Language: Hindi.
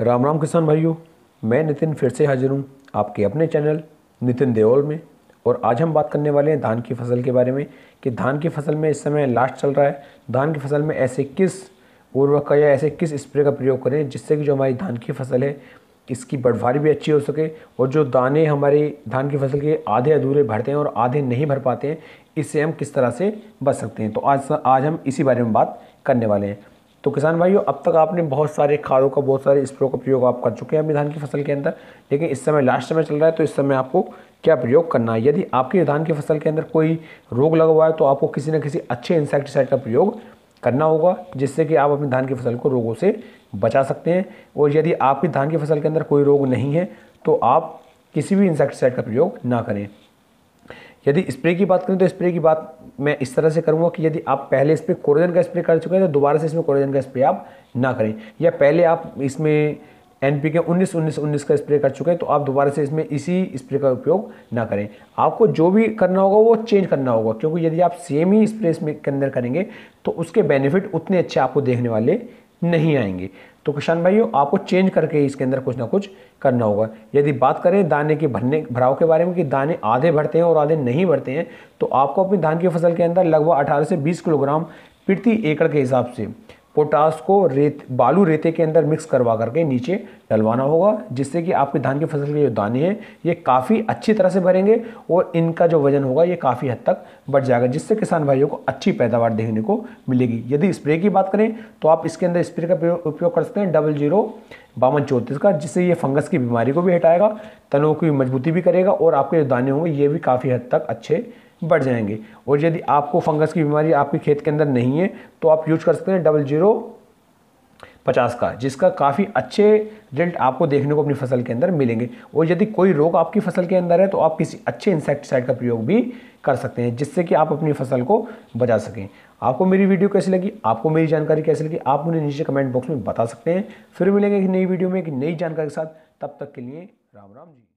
राम राम किसान भाइयों मैं नितिन फिर से हाजिर हूँ आपके अपने चैनल नितिन देओल में और आज हम बात करने वाले हैं धान की फसल के बारे में कि धान की फसल में इस समय लास्ट चल रहा है धान की फसल में ऐसे किस उर्वरक का या ऐसे किस स्प्रे का प्रयोग करें जिससे कि जो हमारी धान की फसल है इसकी बढ़वारी भी अच्छी हो सके और जो दाने हमारे धान की फसल के आधे अधूरे भरते हैं और आधे नहीं भर पाते हैं इससे हम किस तरह से बच सकते हैं तो आज आज हम इसी बारे में बात करने वाले हैं तो किसान भाइयों अब तक आपने बहुत सारे खादों का बहुत सारे स्प्रो का प्रयोग आप कर चुके हैं अपनी धान की फसल के अंदर लेकिन इस समय लास्ट समय चल रहा है तो इस समय आपको क्या प्रयोग करना है यदि आपके धान की फसल के अंदर कोई रोग लगा हुआ है तो आपको किसी न किसी अच्छे इंसेक्टिसाइड का प्रयोग करना होगा जिससे कि आप अपनी धान की फसल को रोगों से बचा सकते हैं और यदि आपकी धान की फसल के अंदर कोई रोग नहीं है तो आप किसी भी इंसेक्टिसाइड का प्रयोग ना करें यदि स्प्रे की बात करें तो स्प्रे की बात मैं इस तरह से करूँगा कि यदि आप पहले इस पर कोरोजन का स्प्रे कर चुके हैं तो दोबारा से इसमें कोरोजन का स्प्रे आप ना करें या पहले आप इसमें एन पी के उन्नीस उन्नीस उन्नीस का स्प्रे कर चुके हैं तो आप दोबारा से इसमें इसी स्प्रे का उपयोग ना करें आपको जो भी करना होगा वो चेंज करना होगा क्योंकि यदि आप सेम ही स्प्रे इसमें के अंदर करेंगे तो उसके बेनिफिट उतने अच्छे आपको देखने वाले नहीं आएंगे तो किसान भाइयों आपको चेंज करके इसके अंदर कुछ ना कुछ करना होगा यदि बात करें दाने के भरने भराव के बारे में कि दाने आधे भरते हैं और आधे नहीं भरते हैं तो आपको अपनी धान की फसल के अंदर लगभग अठारह से बीस किलोग्राम प्रति एकड़ के हिसाब से पोटास को रेत बालू रेते के अंदर मिक्स करवा करके नीचे डलवाना होगा जिससे कि आपके धान की फसल के जो दाने हैं ये काफ़ी अच्छी तरह से भरेंगे और इनका जो वजन होगा ये काफ़ी हद तक बढ़ जाएगा जिससे किसान भाइयों को अच्छी पैदावार देखने को मिलेगी यदि स्प्रे की बात करें तो आप इसके अंदर स्प्रे का उपयोग कर सकते हैं डबल जीरो बावन चौंतीस का जिससे ये फंगस की बीमारी को भी हटाएगा तनों की मजबूती भी करेगा और आपके जो दाने होंगे ये भी काफ़ी हद तक अच्छे बढ़ जाएंगे और यदि आपको फंगस की बीमारी आपके खेत के अंदर नहीं है तो आप यूज कर सकते हैं डबल जीरो पचास का जिसका काफ़ी अच्छे रिजल्ट आपको देखने को अपनी फसल के अंदर मिलेंगे और यदि कोई रोग आपकी फसल के अंदर है तो आप किसी अच्छे इंसेक्टिसाइड का प्रयोग भी कर सकते हैं जिससे कि आप अपनी फसल को बचा सकें आपको मेरी वीडियो कैसी लगी आपको मेरी जानकारी कैसी लगी आप मुझे नीचे कमेंट बॉक्स में बता सकते हैं फिर मिलेंगे एक नई वीडियो में एक नई जानकारी के साथ तब तक के लिए राम राम जी